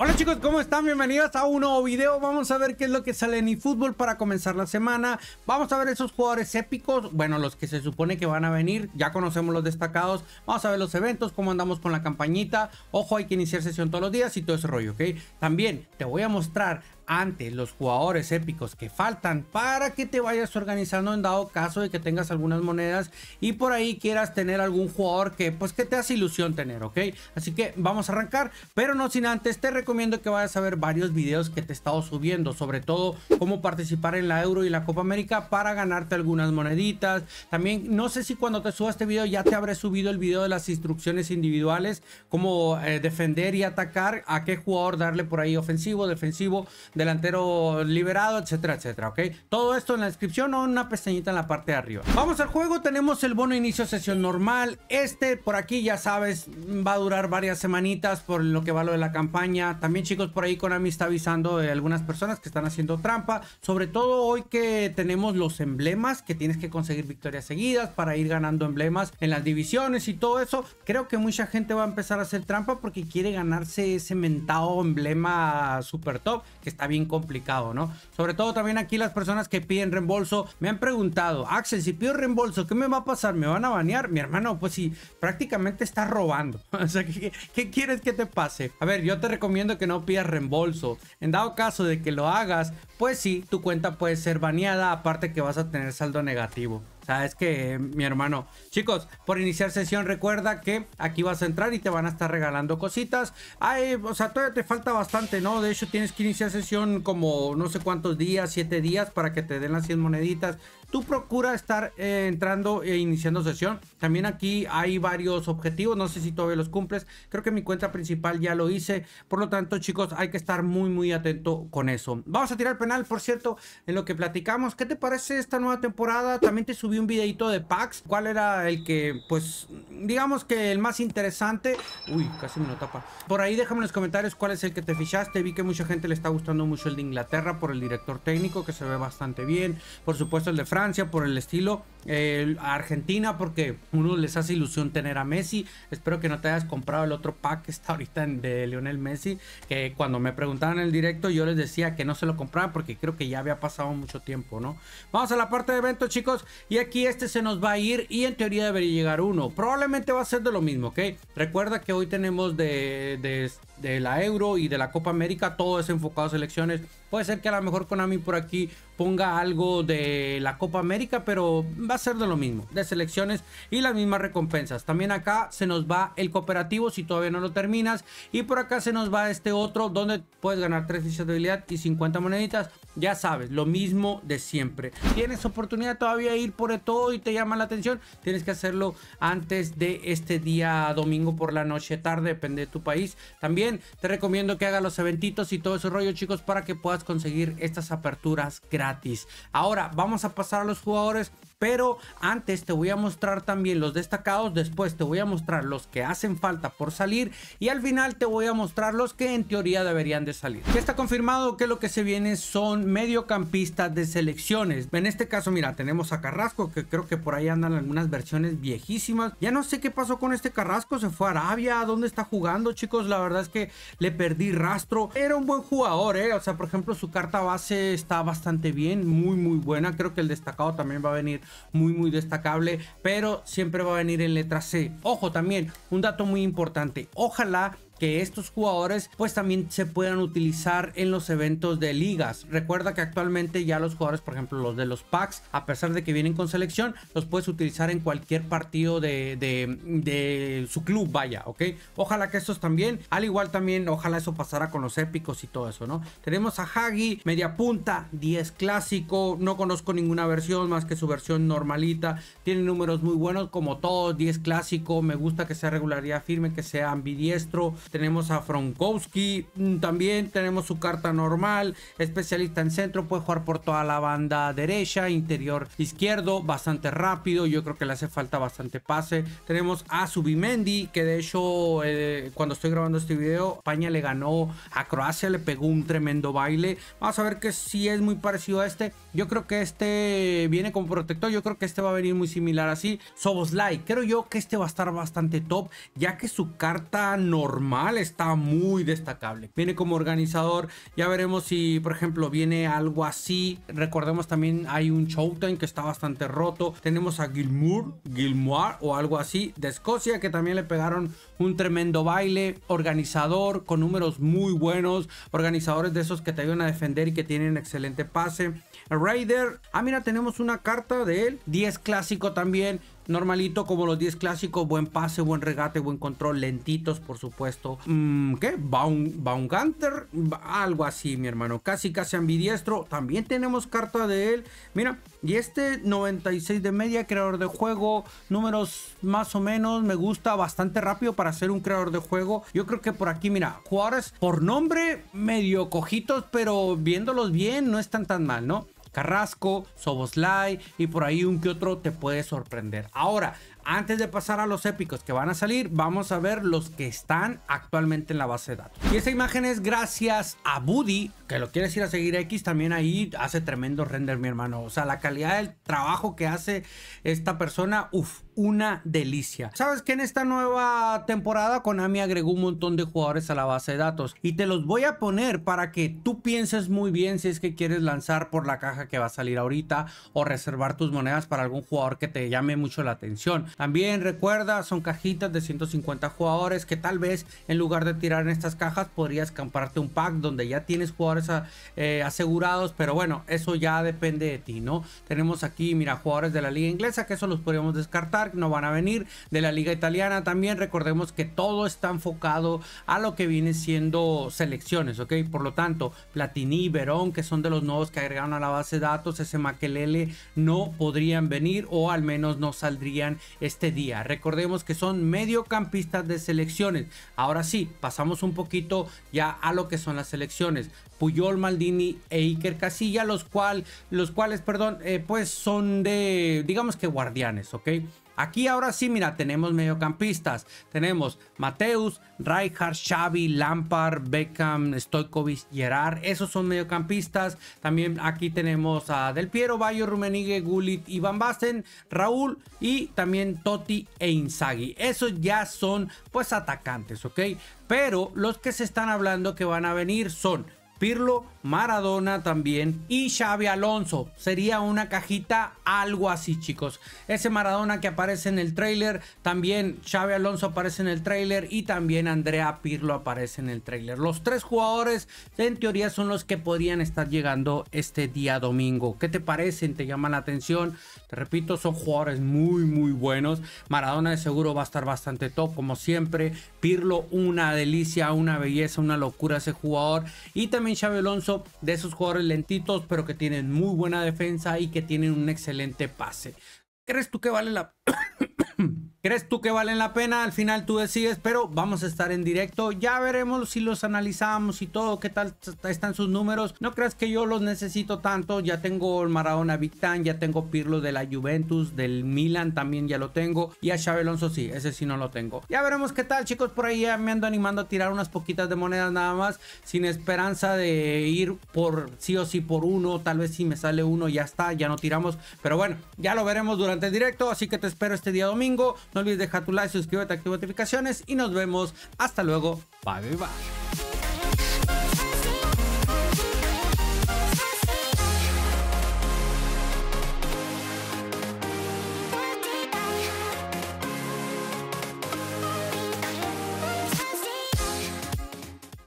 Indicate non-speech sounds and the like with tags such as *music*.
Hola chicos, ¿cómo están? Bienvenidos a un nuevo video. Vamos a ver qué es lo que sale en eFootball para comenzar la semana. Vamos a ver esos jugadores épicos, bueno, los que se supone que van a venir. Ya conocemos los destacados. Vamos a ver los eventos, cómo andamos con la campañita. Ojo, hay que iniciar sesión todos los días y todo ese rollo, ¿ok? También te voy a mostrar antes los jugadores épicos que faltan para que te vayas organizando en dado caso de que tengas algunas monedas y por ahí quieras tener algún jugador que pues que te hace ilusión tener, ¿ok? Así que vamos a arrancar, pero no sin antes te recomiendo que vayas a ver varios videos que te he estado subiendo, sobre todo cómo participar en la Euro y la Copa América para ganarte algunas moneditas. También no sé si cuando te suba este video ya te habré subido el video de las instrucciones individuales, cómo eh, defender y atacar, a qué jugador darle por ahí ofensivo, defensivo, delantero liberado, etcétera, etcétera, ¿ok? Todo esto en la descripción o una pestañita en la parte de arriba. Vamos al juego, tenemos el bono inicio sesión normal. Este por aquí, ya sabes, va a durar varias semanitas por lo que va lo de la campaña. También chicos, por ahí Konami está avisando de algunas personas que están haciendo trampa. Sobre todo hoy que tenemos los emblemas, que tienes que conseguir victorias seguidas para ir ganando emblemas en las divisiones y todo eso. Creo que mucha gente va a empezar a hacer trampa porque quiere ganarse ese mentado emblema super top que está bien complicado, ¿no? Sobre todo también aquí las personas que piden reembolso me han preguntado, Axel, si pido reembolso, ¿qué me va a pasar? ¿Me van a banear? Mi hermano, pues si sí, prácticamente estás robando. *laughs* o sea, ¿qué, quieres que te pase? A ver, yo te recomiendo que no pidas reembolso. En dado caso de que lo hagas, pues sí, tu cuenta puede ser baneada, aparte que vas a tener saldo negativo sea, es que, mi hermano. Chicos, por iniciar sesión, recuerda que aquí vas a entrar y te van a estar regalando cositas. Ay, o sea, todavía te falta bastante, ¿no? De hecho, tienes que iniciar sesión como no sé cuántos días, siete días, para que te den las 100 moneditas tú procura estar eh, entrando e iniciando sesión. También aquí hay varios objetivos, no sé si todavía los cumples. Creo que mi cuenta principal ya lo hice. Por lo tanto, chicos, hay que estar muy, muy atento con eso. Vamos a tirar penal, por cierto, en lo que platicamos. ¿Qué te parece esta nueva temporada? También te subí un videito de PAX ¿Cuál era el que, pues, digamos que el más interesante? Uy, casi me lo tapa. Por ahí déjame en los comentarios cuál es el que te fichaste. Vi que mucha gente le está gustando mucho el de Inglaterra por el director técnico, que se ve bastante bien. Por supuesto, el de Francia por el estilo, eh, Argentina porque uno les hace ilusión tener a Messi. Espero que no te hayas comprado el otro pack que está ahorita de Lionel Messi, que cuando me preguntaban en el directo yo les decía que no se lo compraban porque creo que ya había pasado mucho tiempo, ¿no? Vamos a la parte de eventos, chicos, y aquí este se nos va a ir y en teoría debería llegar uno. Probablemente va a ser de lo mismo, ¿ok? Recuerda que hoy tenemos de, de de la Euro y de la Copa América, todo es enfocado a selecciones. Puede ser que a lo mejor Konami por aquí ponga algo de la Copa América, pero va a ser de lo mismo, de selecciones y las mismas recompensas. También acá se nos va el cooperativo si todavía no lo terminas. Y por acá se nos va este otro donde puedes ganar 3 fichas de habilidad y 50 moneditas. Ya sabes, lo mismo de siempre. Tienes oportunidad todavía de ir por todo y te llama la atención. Tienes que hacerlo antes de este día domingo por la noche, tarde, depende de tu país. También te recomiendo que haga los eventitos y todo ese rollo, chicos, para que puedas conseguir estas aperturas gratis. Ahora, vamos a pasar a los jugadores pero antes te voy a mostrar también los destacados, después te voy a mostrar los que hacen falta por salir y al final te voy a mostrar los que en teoría deberían de salir. Ya está confirmado que lo que se viene son mediocampistas de selecciones. En este caso, mira, tenemos a Carrasco, que creo que por ahí andan algunas versiones viejísimas. Ya no sé qué pasó con este Carrasco, se fue a Arabia, ¿dónde está jugando chicos? La verdad es que le perdí rastro. Era un buen jugador, ¿eh? O sea, por ejemplo, su carta base está bastante bien, muy, muy buena. Creo que el destacado también va a venir muy, muy destacable, pero siempre va a venir en letra C. Ojo también, un dato muy importante. Ojalá que estos jugadores pues también se puedan utilizar en los eventos de ligas. Recuerda que actualmente ya los jugadores, por ejemplo los de los packs, a pesar de que vienen con selección, los puedes utilizar en cualquier partido de, su club, vaya, ¿ok? Ojalá que estos también, al igual también, ojalá eso pasara con los épicos y todo eso, ¿no? Tenemos a Hagi, media punta, 10 clásico, no conozco ninguna versión más que su versión normalita, tiene números muy buenos como todos, 10 clásico, me gusta que sea regularidad firme, que sea ambidiestro, tenemos a Fronkowski, mm, también tenemos su carta normal, especialista en centro, puede jugar por toda la banda derecha, interior izquierdo, bastante rápido, yo creo que le hace falta bastante pase. Tenemos a Subimendi, que de hecho eh, cuando estoy grabando este video, España le ganó a Croacia, le pegó un tremendo baile. Vamos a ver que si es muy parecido a este. Yo creo que este viene como protector, yo creo que este va a venir muy similar así. Soboslai, creo yo que este va a estar bastante top, ya que su carta normal está muy destacable. Viene como organizador, ya veremos si por ejemplo viene algo así. Recordemos también hay un Showtime que está bastante roto. Tenemos a Gilmour, Gilmour o algo así de Escocia que también le pegaron un tremendo baile. Organizador con números muy buenos. Organizadores de esos que te ayudan a defender y que tienen excelente pase. Raider, ah mira tenemos una carta de él. 10 clásico también normalito como los 10 clásicos, buen pase, buen regate, buen control, lentitos por supuesto. Mm, ¿Qué? Baum, algo así mi hermano, casi casi ambidiestro, también tenemos carta de él, mira, y este 96 de media, creador de juego, números más o menos, me gusta bastante rápido para ser un creador de juego, yo creo que por aquí, mira, jugadores por nombre medio cojitos, pero viéndolos bien no están tan mal, ¿no? Carrasco, Soboslai y por ahí un que otro te puede sorprender. Ahora, antes de pasar a los épicos que van a salir, vamos a ver los que están actualmente en la base de datos. Y esa imagen es gracias a Buddy, que lo quieres ir a seguir X, también ahí hace tremendo render, mi hermano. O sea, la calidad del trabajo que hace esta persona, uff, una delicia. Sabes que en esta nueva temporada Konami agregó un montón de jugadores a la base de datos y te los voy a poner para que tú pienses muy bien si es que quieres lanzar por la caja que va a salir ahorita o reservar tus monedas para algún jugador que te llame mucho la atención. También recuerda, son cajitas de 150 jugadores que tal vez en lugar de tirar en estas cajas podrías comprarte un pack donde ya tienes jugadores ah, eh, asegurados, pero bueno, eso ya depende de ti, ¿no? Tenemos aquí, mira, jugadores de la liga inglesa que eso los podríamos descartar no van a venir, de la liga italiana también, recordemos que todo está enfocado a lo que viene siendo selecciones, ¿ok? Por lo tanto, Platini, Verón, que son de los nuevos que agregaron a la base de datos, ese Maquelele no podrían venir o al menos no saldrían este día. Recordemos que son mediocampistas de selecciones. Ahora sí, pasamos un poquito ya a lo que son las selecciones. Puyol, Maldini e Iker Casilla, los, cual, los cuales, perdón, eh, pues son de, digamos que guardianes, ¿ok? Aquí ahora sí, mira, tenemos mediocampistas. Tenemos Mateus, Rijkaard, Xavi, Lampard, Beckham, Stoikovic, Gerard. Esos son mediocampistas. También aquí tenemos a Del Piero, Bayo, Rumenigue, Gullit Ivan Van Raúl y también Totti e Inzaghi. Esos ya son pues atacantes, ¿ok? Pero los que se están hablando que van a venir son Pirlo, Maradona también y Xavi Alonso. Sería una cajita algo así, chicos. Ese Maradona que aparece en el tráiler, también Xavi Alonso aparece en el tráiler y también Andrea Pirlo aparece en el tráiler. Los tres jugadores en teoría son los que podrían estar llegando este día domingo. ¿Qué te parecen? ¿Te llaman la atención? Te repito, son jugadores muy muy buenos. Maradona de seguro va a estar bastante top como siempre. Pirlo una delicia, una belleza, una locura ese jugador y también Xavi Alonso de esos jugadores lentitos, pero que tienen muy buena defensa y que tienen un excelente pase. ¿Crees tú que vale la... *coughs* *coughs* ¿Crees tú que valen la pena? Al final tú decides, pero vamos a estar en directo. Ya veremos si los analizamos y todo, qué tal están sus números. No creas que yo los necesito tanto. Ya tengo el Maradona Victán, ya tengo Pirlo de la Juventus, del Milan también ya lo tengo. Y a Xavi Alonso sí, ese sí no lo tengo. Ya veremos qué tal, chicos. Por ahí ya me ando animando a tirar unas poquitas de monedas nada más, sin esperanza de ir por sí o sí por uno. Tal vez si me sale uno, ya está, ya no tiramos. Pero bueno, ya lo veremos durante el directo. Así que te espero este día domingo. No olvides dejar tu like, suscríbete, activar notificaciones y nos vemos. Hasta luego. bye, bye.